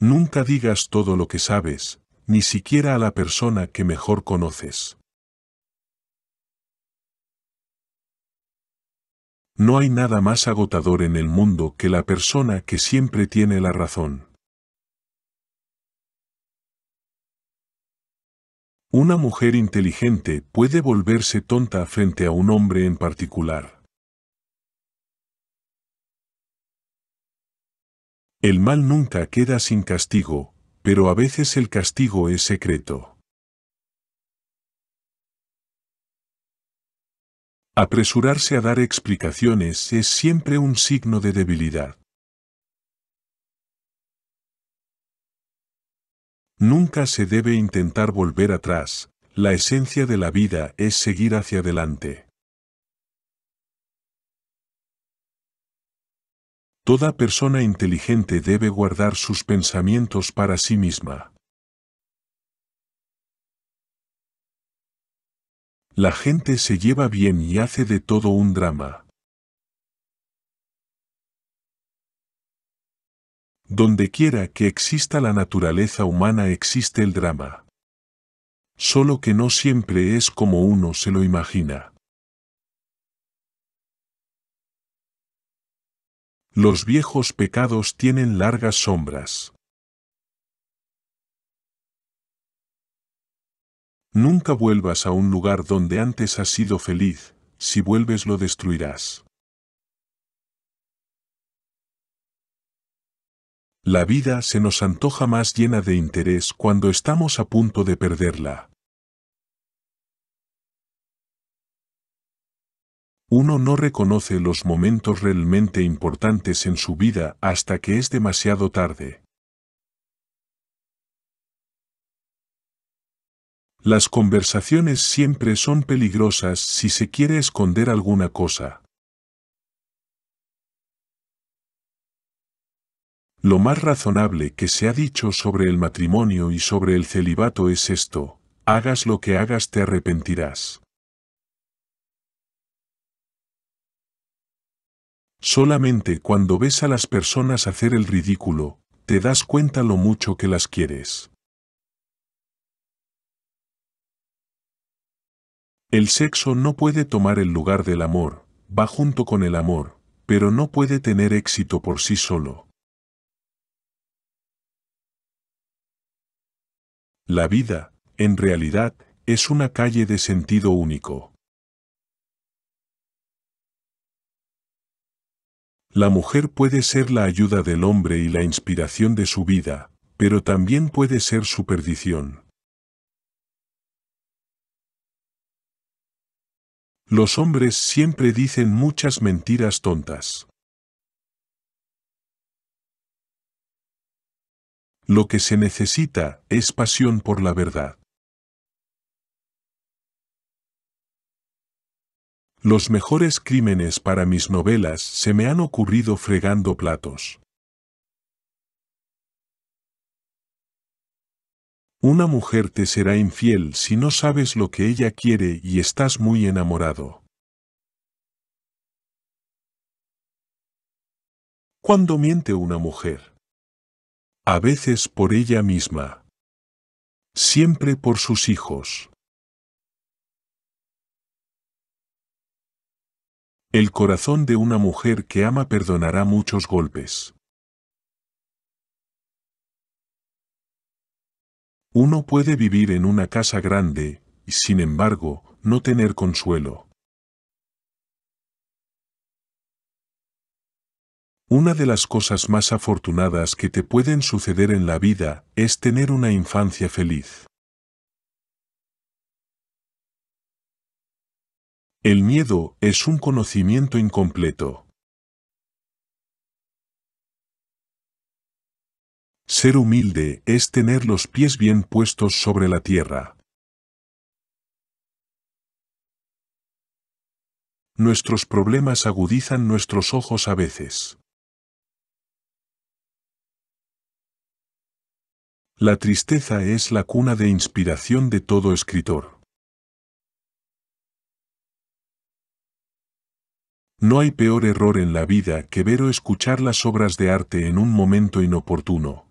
Nunca digas todo lo que sabes, ni siquiera a la persona que mejor conoces. No hay nada más agotador en el mundo que la persona que siempre tiene la razón. Una mujer inteligente puede volverse tonta frente a un hombre en particular. El mal nunca queda sin castigo, pero a veces el castigo es secreto. Apresurarse a dar explicaciones es siempre un signo de debilidad. Nunca se debe intentar volver atrás, la esencia de la vida es seguir hacia adelante. Toda persona inteligente debe guardar sus pensamientos para sí misma. La gente se lleva bien y hace de todo un drama. Donde quiera que exista la naturaleza humana existe el drama. Solo que no siempre es como uno se lo imagina. Los viejos pecados tienen largas sombras. Nunca vuelvas a un lugar donde antes has sido feliz, si vuelves lo destruirás. La vida se nos antoja más llena de interés cuando estamos a punto de perderla. Uno no reconoce los momentos realmente importantes en su vida hasta que es demasiado tarde. Las conversaciones siempre son peligrosas si se quiere esconder alguna cosa. Lo más razonable que se ha dicho sobre el matrimonio y sobre el celibato es esto, hagas lo que hagas te arrepentirás. Solamente cuando ves a las personas hacer el ridículo, te das cuenta lo mucho que las quieres. El sexo no puede tomar el lugar del amor, va junto con el amor, pero no puede tener éxito por sí solo. La vida, en realidad, es una calle de sentido único. La mujer puede ser la ayuda del hombre y la inspiración de su vida, pero también puede ser su perdición. Los hombres siempre dicen muchas mentiras tontas. Lo que se necesita es pasión por la verdad. Los mejores crímenes para mis novelas se me han ocurrido fregando platos. Una mujer te será infiel si no sabes lo que ella quiere y estás muy enamorado. ¿Cuándo miente una mujer? A veces por ella misma. Siempre por sus hijos. El corazón de una mujer que ama perdonará muchos golpes. Uno puede vivir en una casa grande, y sin embargo, no tener consuelo. Una de las cosas más afortunadas que te pueden suceder en la vida es tener una infancia feliz. El miedo es un conocimiento incompleto. Ser humilde es tener los pies bien puestos sobre la tierra. Nuestros problemas agudizan nuestros ojos a veces. La tristeza es la cuna de inspiración de todo escritor. No hay peor error en la vida que ver o escuchar las obras de arte en un momento inoportuno.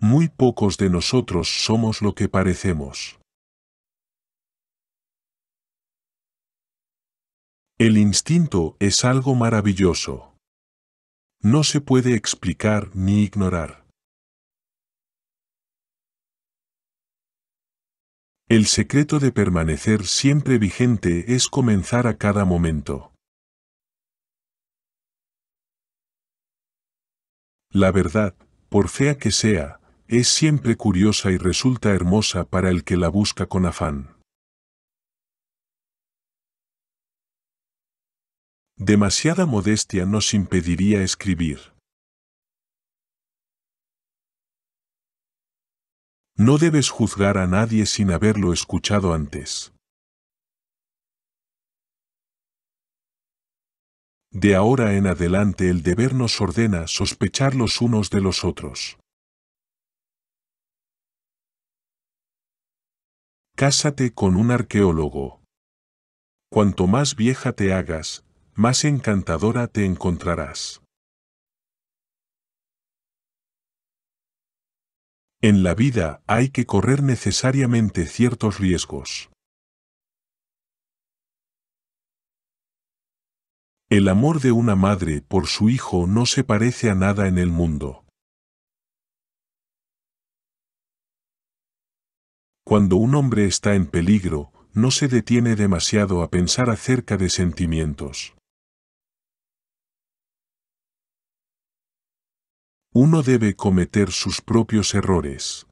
Muy pocos de nosotros somos lo que parecemos. El instinto es algo maravilloso. No se puede explicar ni ignorar. El secreto de permanecer siempre vigente es comenzar a cada momento. La verdad, por fea que sea, es siempre curiosa y resulta hermosa para el que la busca con afán. Demasiada modestia nos impediría escribir. No debes juzgar a nadie sin haberlo escuchado antes. De ahora en adelante el deber nos ordena sospechar los unos de los otros. Cásate con un arqueólogo. Cuanto más vieja te hagas, más encantadora te encontrarás. En la vida hay que correr necesariamente ciertos riesgos. El amor de una madre por su hijo no se parece a nada en el mundo. Cuando un hombre está en peligro, no se detiene demasiado a pensar acerca de sentimientos. uno debe cometer sus propios errores.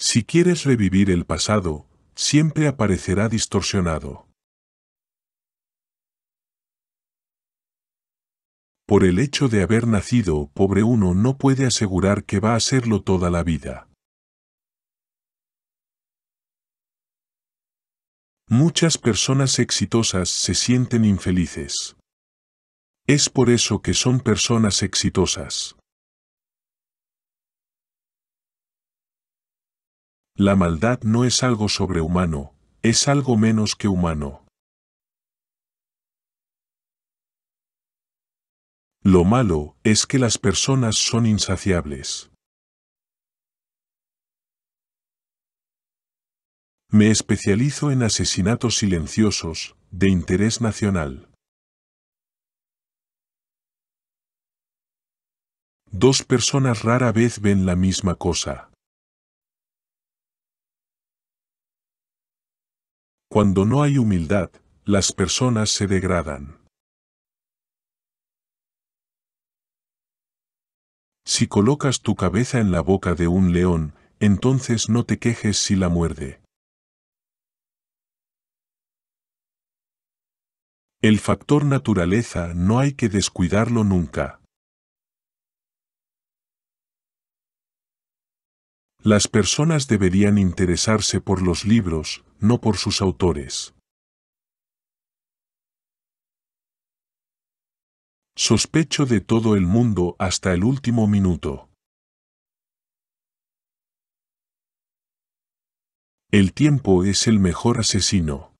Si quieres revivir el pasado, siempre aparecerá distorsionado. Por el hecho de haber nacido pobre uno no puede asegurar que va a serlo toda la vida. Muchas personas exitosas se sienten infelices. Es por eso que son personas exitosas. La maldad no es algo sobrehumano, es algo menos que humano. Lo malo es que las personas son insaciables. Me especializo en asesinatos silenciosos, de interés nacional. Dos personas rara vez ven la misma cosa. Cuando no hay humildad, las personas se degradan. Si colocas tu cabeza en la boca de un león, entonces no te quejes si la muerde. El factor naturaleza no hay que descuidarlo nunca. Las personas deberían interesarse por los libros, no por sus autores. Sospecho de todo el mundo hasta el último minuto. El tiempo es el mejor asesino.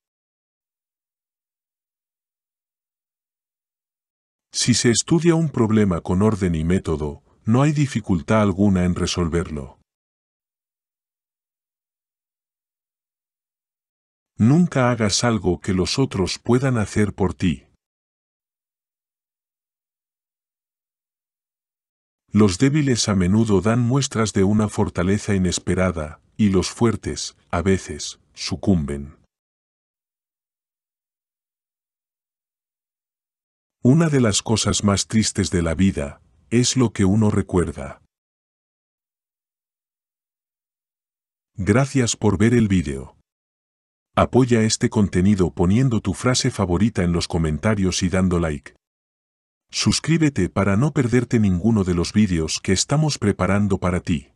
Si se estudia un problema con orden y método, no hay dificultad alguna en resolverlo. Nunca hagas algo que los otros puedan hacer por ti. Los débiles a menudo dan muestras de una fortaleza inesperada, y los fuertes, a veces, sucumben. Una de las cosas más tristes de la vida, es lo que uno recuerda. Gracias por ver el video. Apoya este contenido poniendo tu frase favorita en los comentarios y dando like. Suscríbete para no perderte ninguno de los vídeos que estamos preparando para ti.